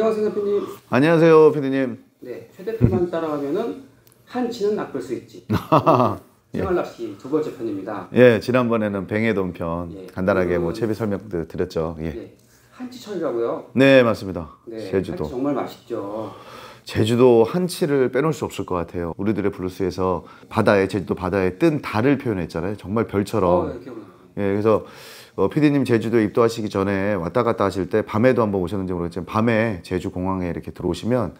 안녕하세요, 대표님. 안녕하세요, 피디님. 네, 최 대표만 따라가면은 한치는 낚을 수 있지. 생활낚시 두 번째 편입니다. 예, 지난번에는 뱅에돔 편 예, 간단하게 뭐 채비 설명도 드렸죠. 예. 네, 한치철이라고요. 네, 맞습니다. 네, 제주도. 한치 정말 맛있죠. 제주도 한치를 빼놓을 수 없을 것 같아요. 우리들의 블루스에서 바다에 제주도 바다에 뜬 달을 표현했잖아요. 정말 별처럼. 어, 예, 예 그래서 어, PD님 제주도에 입도하시기 전에 왔다 갔다 하실 때 밤에도 한번 오셨는지 모르겠지만 밤에 제주 공항에 이렇게 들어오시면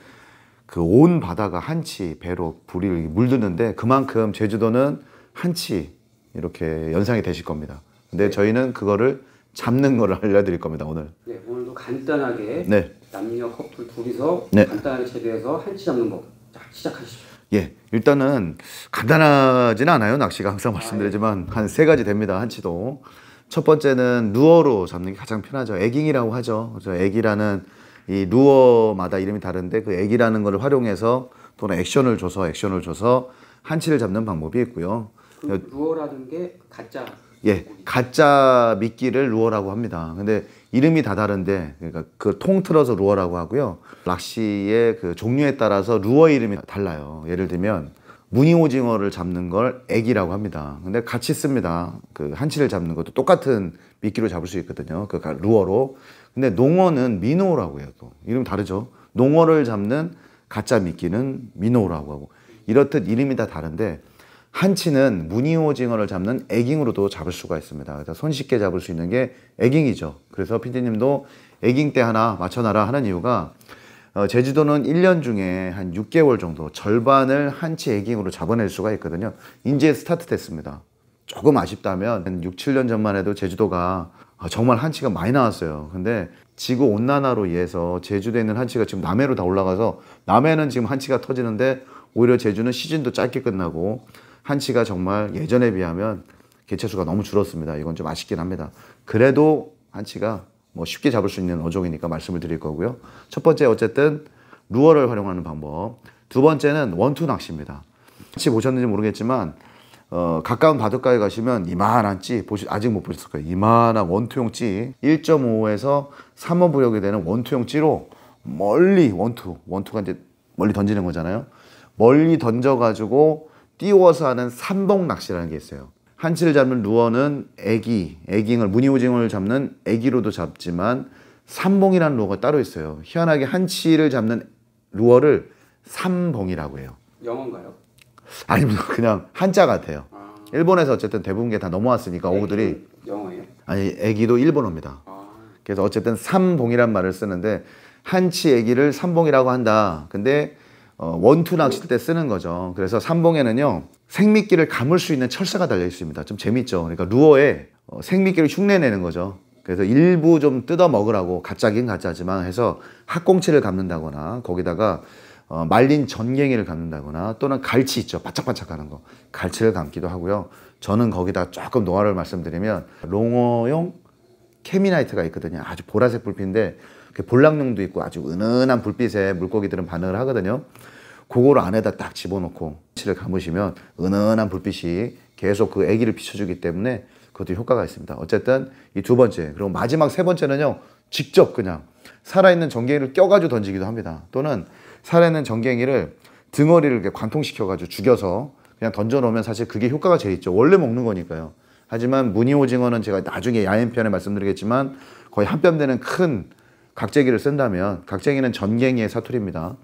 그 온 바다가 한치 배로 불이 물드는데 그만큼 제주도는 한치 이렇게 연상이 되실 겁니다. 근데 네. 저희는 그거를 잡는 걸 알려드릴 겁니다 오늘. 네 오늘도 간단하게 네. 남녀 커플 둘이서 네. 간단하게 재배해서 한치 잡는 법 시작하시죠. 예, 일단은 간단하진 않아요 낚시가 항상 말씀드리지만 아, 예. 네. 한세 가지 됩니다 한치도. 첫 번째는 루어로 잡는 게 가장 편하죠. 에깅이라고 하죠. 그래서 에기라는 이 루어마다 이름이 다른데 그 에기라는 걸 활용해서 또는 액션을 줘서 액션을 줘서 한치를 잡는 방법이 있고요. 그 루어라는 게 가짜. 예, 가짜 미끼를 루어라고 합니다. 근데 이름이 다 다른데 그러니까 그 통틀어서 루어라고 하고요. 락시의그 종류에 따라서 루어 이름이 달라요. 예를 들면 무늬오징어를 잡는 걸 애기라고 합니다. 근데 같이 씁니다. 그 한치를 잡는 것도 똑같은 미끼로 잡을 수 있거든요. 그 루어로. 근데 농어는 미노라고 해요. 또 이름 다르죠. 농어를 잡는 가짜 미끼는 미노라고 하고 이렇듯 이름이 다 다른데 한치는 무늬오징어를 잡는 애깅으로도 잡을 수가 있습니다. 그래서 손쉽게 잡을 수 있는 게 애깅이죠. 그래서 피디님도 애깅 때 하나 맞춰놔라 하는 이유가 어, 제주도는 1년 중에 한 6개월 정도 절반을 한치 애깅으로 잡아낼 수가 있거든요. 인제 스타트 됐습니다. 조금 아쉽다면 한 6, 7년 전만 해도 제주도가 아, 정말 한치가 많이 나왔어요. 근데 지구 온난화로 인해서 제주도에 있는 한치가 지금 남해로 다 올라가서 남해는 지금 한치가 터지는데 오히려 제주는 시즌도 짧게 끝나고 한치가 정말 예전에 비하면 개체수가 너무 줄었습니다. 이건 좀 아쉽긴 합니다. 그래도 한치가 뭐 쉽게 잡을 수 있는 어종이니까 말씀을 드릴 거고요. 첫 번째 어쨌든 루어를 활용하는 방법. 두 번째는 원투 낚시입니다. 혹시 보셨는지 모르겠지만 어, 가까운 바닷가에 가시면 이만한 찌 보시, 아직 못 보셨을 거예요. 이만한 원투용 찌 1.5에서 3번 부력이 되는 원투용 찌로 멀리 원투 원투가 이제 멀리 던지는 거잖아요. 멀리 던져가지고 띄워서 하는 삼봉 낚시라는 게 있어요. 한치를 잡는 루어는 애기, 애깅을, 무늬오징어를 잡는 애기로도 잡지만 삼봉이라는 루어가 따로 있어요. 희한하게 한치를 잡는 루어를 삼봉이라고 해요. 영어인가요? 아니면 뭐 그냥 한자 같아요. 아... 일본에서 어쨌든 대부분 게 다 넘어왔으니까 오구들이 영어예요? 아니, 애기도 일본어입니다. 아... 그래서 어쨌든 삼봉이란 말을 쓰는데 한치 애기를 삼봉이라고 한다. 근데 어, 원투 낚싯 때 쓰는 거죠. 그래서 삼봉에는요 생미끼를 감을 수 있는 철사가 달려 있습니다. 좀 재밌죠. 그러니까 루어에 어, 생미끼를 흉내내는 거죠. 그래서 일부 좀 뜯어 먹으라고 가짜긴 가짜지만 해서 학꽁치를 감는다거나 거기다가 어, 말린 전갱이를 감는다거나 또는 갈치 있죠. 바짝바짝하는 거. 갈치를 감기도 하고요. 저는 거기다 조금 노화를 말씀드리면 롱어용 캐미나이트가 있거든요. 아주 보라색 불빛인데 볼락용도 있고 아주 은은한 불빛에 물고기들은 반응을 하거든요. 그거를 안에다 딱 집어넣고 치를 감으시면 은은한 불빛이 계속 그 애기를 비춰주기 때문에 그것도 효과가 있습니다. 어쨌든 이 두 번째 그리고 마지막 세 번째는요. 직접 그냥 살아있는 전갱이를 껴가지고 던지기도 합니다. 또는 살아있는 전갱이를 등어리를 관통시켜가지고 죽여서 그냥 던져놓으면 사실 그게 효과가 제일 있죠. 원래 먹는 거니까요. 하지만 무늬 오징어는 제가 나중에 야외 편에 말씀드리겠지만 거의 한뼘 되는 큰 각재기를 쓴다면 각재기는 전갱이의 사투리입니다.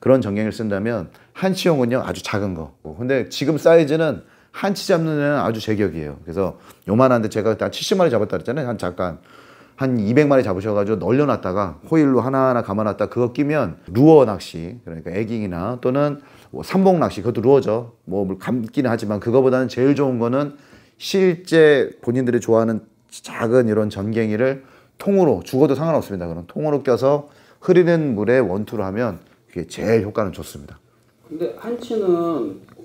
그런 전갱이 쓴다면 한치용은요 아주 작은 거. 근데 지금 사이즈는 한치 잡는 애는 아주 제격이에요. 그래서 요만한데 제가 한 70마리 잡았다 그랬잖아요. 한 잠깐 한 200마리 잡으셔가지고 널려놨다가 호일로 하나하나 감아놨다 그거 끼면 루어 낚시 그러니까 에깅이나 또는 뭐 삼봉 낚시 그것도 루어죠. 뭐 감기는 하지만 그거보다는 제일 좋은 거는 실제 본인들이 좋아하는 작은 이런 전갱이를 통으로 죽어도 상관없습니다. 그럼 통으로 껴서 흐리는 물에 원투를 하면 그게 제일 효과는 좋습니다. 근데 한치는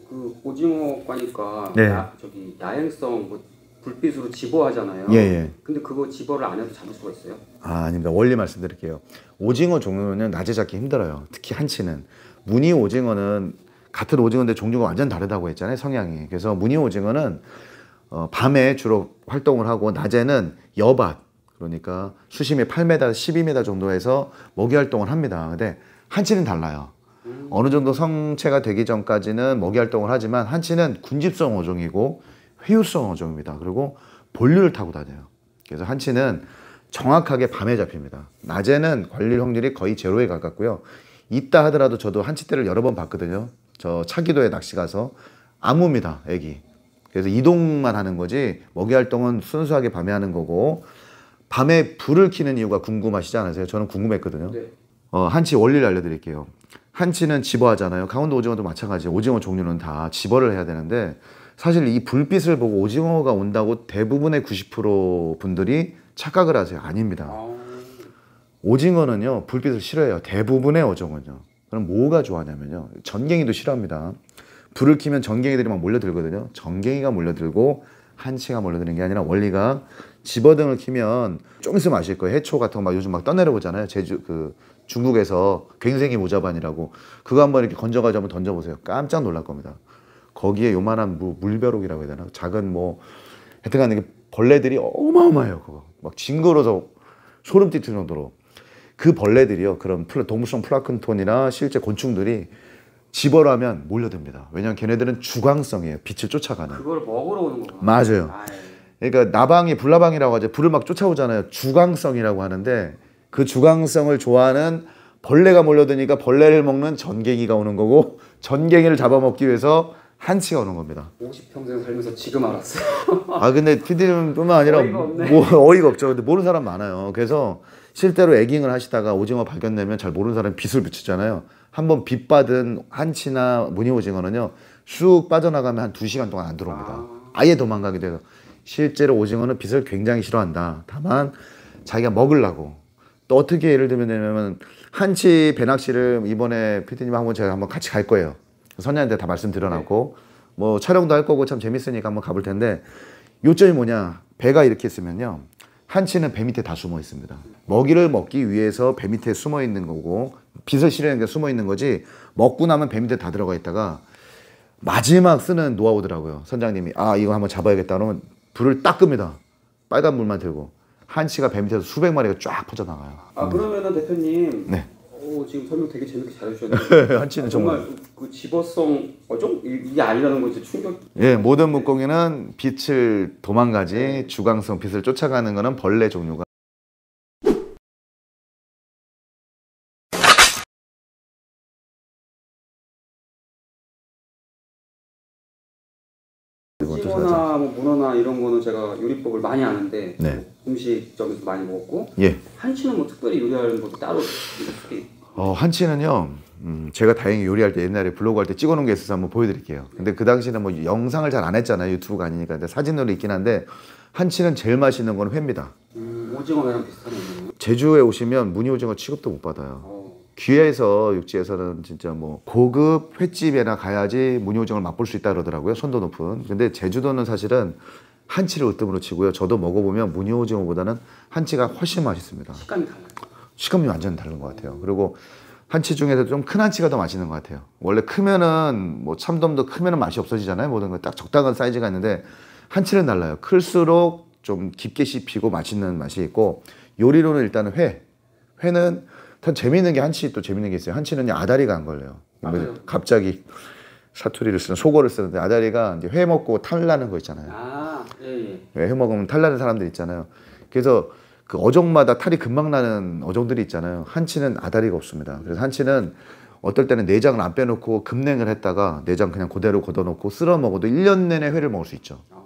그 오징어과니까 네. 야, 저기 야행성 뭐 불빛으로 집어하잖아요. 예, 예. 근데 그거 집어를 안 해도 잡을 수가 있어요? 아, 아닙니다. 원리 말씀드릴게요. 오징어 종류는 낮에 잡기 힘들어요. 특히 한치는 무늬 오징어는 같은 오징어인데 종류가 완전 다르다고 했잖아요. 성향이. 그래서 무늬 오징어는 어, 밤에 주로 활동을 하고 낮에는 여밭 그러니까 수심이 8m, 12m 정도에서 먹이 활동을 합니다. 근데 한치는 달라요. 음. 어느 정도 성체가 되기 전까지는 먹이 활동을 하지만 한치는 군집성 어종이고 회유성 어종입니다. 그리고 본류를 타고 다녀요. 그래서 한치는 정확하게 밤에 잡힙니다. 낮에는 관리 확률이 거의 제로에 가깝고요. 있다 하더라도 저도 한치대를 여러 번 봤거든요. 저 차기도에 낚시 가서 암무입니다, 애기. 그래서 이동만 하는 거지 먹이 활동은 순수하게 밤에 하는 거고 밤에 불을 켜는 이유가 궁금하시지 않으세요? 저는 궁금했거든요. 네. 어, 한치 원리를 알려드릴게요. 한치는 집어하잖아요. 강원도 오징어도 마찬가지예요. 오징어 종류는 다 집어를 해야 되는데 사실 이 불빛을 보고 오징어가 온다고 대부분의 90% 분들이 착각을 하세요. 아닙니다. 아. 오징어는요 불빛을 싫어해요. 대부분의 어종은요. 그럼 뭐가 좋아하냐면요. 전갱이도 싫어합니다. 불을 켜면 전갱이들이 막 몰려들거든요. 전갱이가 몰려들고 한치가 몰려드는 게 아니라 원리가 집어등을 키면 좀 있으면 아실 거예요. 해초 같은 거 막 요즘 막 떠내려오잖아요. 제주 그 중국에서 갱생이 모자반이라고 그거 한번 이렇게 건져가지고 한번 던져보세요. 깜짝 놀랄 겁니다. 거기에 요만한 뭐 물벼룩이라고 해야 되나? 작은 뭐 하여튼간 이게 벌레들이 어마어마해요. 그거 막 징그러서 소름 끼칠 정도로 그 벌레들이요. 그런 플라, 동물성 플라큰톤이나 실제 곤충들이 집어라면 몰려듭니다. 왜냐면 걔네들은 주광성이에요. 빛을 쫓아가는. 그걸 먹으러 오는 거 맞아요. 아유. 그러니까 나방이 불나방이라고 하죠. 불을 막 쫓아오잖아요. 주광성이라고 하는데 그 주광성을 좋아하는 벌레가 몰려드니까 벌레를 먹는 전갱이가 오는 거고 전갱이를 잡아먹기 위해서 한치가 오는 겁니다. 50평생 살면서 지금 알았어요. 아 근데 피디님뿐만 아니라 어이가, 뭐, 어이가 없죠. 근데 모르는 사람 많아요. 그래서 실제로 애깅을 하시다가 오징어 발견되면 잘 모르는 사람이 빛을 비이잖아요 한번 빗받은 한치나 무늬오징어는요 쑥 빠져나가면 한 두시간 동안 안 들어옵니다 아예 도망가게 돼서 실제로 오징어는 빛을 굉장히 싫어한다 다만 자기가 먹으려고 또 어떻게 예를 들면 한치 배낚시를 이번에 피디님 한번 제가 한번 같이 갈 거예요 선녀한테 다 말씀드려놨고 네. 뭐 촬영도 할 거고 참 재밌으니까 한번 가볼 텐데 요점이 뭐냐 배가 이렇게 있으면요 한치는 배 밑에 다 숨어 있습니다 먹이를 먹기 위해서 배 밑에 숨어 있는 거고 빚을 실내는 게 숨어 있는 거지 먹고 나면 뱀 밑에 다 들어가 있다가 마지막 쓰는 노하우더라고요. 선장님이 아 이거 한번 잡아야겠다 그러면 불을 딱 끕니다. 빨간 불만 들고 한치가 뱀 밑에서 수백 마리가 쫙 퍼져나가요. 아 그러면은 대표님. 네. 오, 지금 설명 되게 재밌게 잘해주셨네요 한치는 아, 정말, 정말 그 집어성 어종 이게 아니라는 거 이제 충격. 예, 모든 물고기는 빛을 도망가지 주광성 빛을 쫓아가는 거는 벌레 종류가. 튀거나 뭐, 뭐 문어나 이런 거는 제가 요리법을 많이 아는데 네. 음식점에서 많이 먹었고 예. 한치는 뭐 특별히 요리하는 것도 따로 있었어 한치는요. 음, 제가 다행히 요리할 때 옛날에 블로그 할 때 찍어놓은 게 있어서 한번 보여드릴게요. 근데 그 당시는 뭐 영상을 잘 안 했잖아요. 유튜브가 아니니까. 근데 사진으로 있긴 한데 한치는 제일 맛있는 건 회입니다. 음, 오징어랑 비슷한 거 제주에 오시면 무늬 오징어 취급도 못 받아요. 어. 귀에서 육지에서는 진짜 뭐 고급 횟집에나 가야지 문효정을 맛볼 수 있다 그러더라고요. 손도 높은. 근데 제주도는 사실은 한치를 으뜸으로 치고요. 저도 먹어보면 문효정보다는 한치가 훨씬 맛있습니다. 식감이 달라요. 식감이 완전 다른 것 같아요. 그리고 한치 중에서 좀 큰 한치가 더 맛있는 것 같아요. 원래 크면은 뭐 참돔도 크면은 맛이 없어지잖아요. 모든 걸딱 적당한 사이즈가 있는데 한치는 달라요. 클수록 좀 깊게 씹히고 맛있는 맛이 있고 요리로는 일단 회. 회는 다 재밌는 게 한치 또 재밌는 게 있어요. 한치는 아다리가 안 걸려요. 맞아요. 갑자기 사투리를 쓰는 속어를 쓰는데 아다리가 이제 회 먹고 탈나는 거 있잖아요. 아, 예. 예. 예 회 먹으면 탈나는 사람들 있잖아요. 그래서 그 어종마다 탈이 금방 나는 어종들이 있잖아요. 한치는 아다리가 없습니다. 그래서 한치는 어떨 때는 내장을 안 빼놓고 급냉을 했다가 내장 그냥 그대로 걷어놓고 쓸어 먹어도 1년 내내 회를 먹을 수 있죠. 아.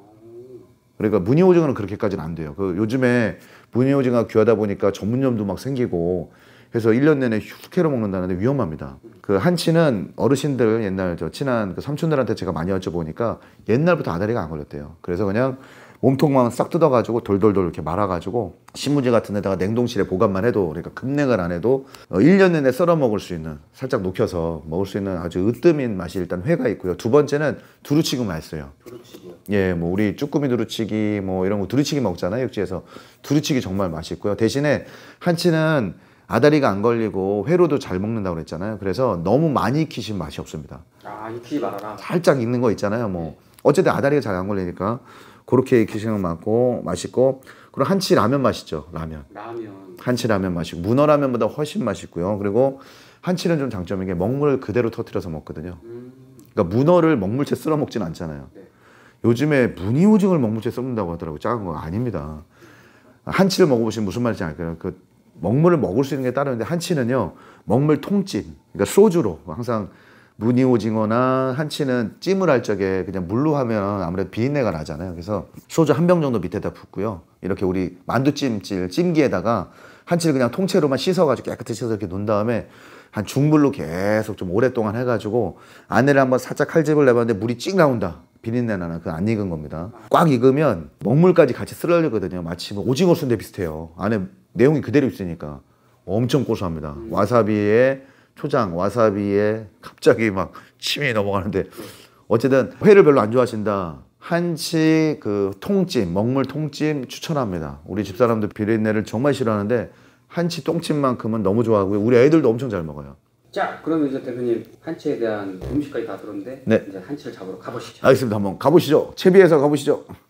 그러니까 무늬오징어는 그렇게까지는 안 돼요. 그 요즘에 무늬오징어 가 귀하다 보니까 전문점도 막 생기고 그래서 1년 내내 휴 숙회로 먹는다는데 위험합니다. 그 한치는 어르신들 옛날 저 친한 그 삼촌들한테 제가 많이 여쭤보니까 옛날부터 아다리가 안 걸렸대요. 그래서 그냥 몸통만 싹 뜯어가지고 돌돌돌 이렇게 말아가지고 신문지 같은 데다가 냉동실에 보관만 해도 그러니까 급냉을 안 해도 1년 어, 내내 썰어 먹을 수 있는 살짝 녹여서 먹을 수 있는 아주 으뜸인 맛이 일단 회가 있고요. 두 번째는 두루치기 맛있어요. 두루치기요? 예, 뭐 우리 쭈꾸미 두루치기 뭐 이런 거 두루치기 먹잖아요. 육지에서 두루치기 정말 맛있고요. 대신에 한치는 아다리가 안 걸리고 회로도 잘 먹는다고 그랬잖아요. 그래서 너무 많이 익히신 맛이 없습니다. 아 익히지 말아라. 살짝 익는 거 있잖아요. 뭐 네. 어쨌든 아다리가 잘 안 걸리니까 그렇게 익히시건 맞고 맛있고 그리고 한치 라면 맛있죠. 라면. 라면. 한치 라면 맛이 문어 라면보다 훨씬 맛있고요. 그리고 한치는 좀 장점인 게 먹물을 그대로 터트려서 먹거든요. 음. 그러니까 문어를 먹물채 썰어 먹진 않잖아요. 네. 요즘에 무이오징을 먹물채 썩는다고 하더라고 작은 거 아닙니다. 한치를 먹어보시면 무슨 말인지 알까요? 그 먹물을 먹을 수 있는 게 따로 있는데 한치는요 먹물 통찜 그러니까 소주로 항상 무늬 오징어나 한치는 찜을 할 적에 그냥 물로 하면 아무래도 비린내가 나잖아요 그래서 소주 한 병 정도 밑에다 붓고요 이렇게 우리 만두찜질 찜기에다가 한치를 그냥 통째로만 씻어가지고 깨끗이 씻어서 이렇게 놓은 다음에 한 중불로 계속 좀 오랫동안 해가지고 안에를 한번 살짝 칼집을 내봤는데 물이 찍 나온다 비린내 나는 그 안 익은 겁니다 꽉 익으면 먹물까지 같이 쓸어내거든요 마치 뭐 오징어 순대 비슷해요 안에 내용이 그대로 있으니까 엄청 고소합니다. 음. 와사비에 초장, 와사비에 갑자기 막 침이 넘어가는데 어쨌든 회를 별로 안 좋아하신다. 한치 그 통찜, 먹물 통찜 추천합니다. 우리 집사람도 비린내를 정말 싫어하는데 한치 똥찜만큼은 너무 좋아하고요. 우리 애들도 엄청 잘 먹어요. 자, 그럼 이제 대표님 한치에 대한 음식까지 다 들었는데 네. 이제 한치를 잡으러 가보시죠. 알겠습니다. 한번 가보시죠. 채비해서 가보시죠.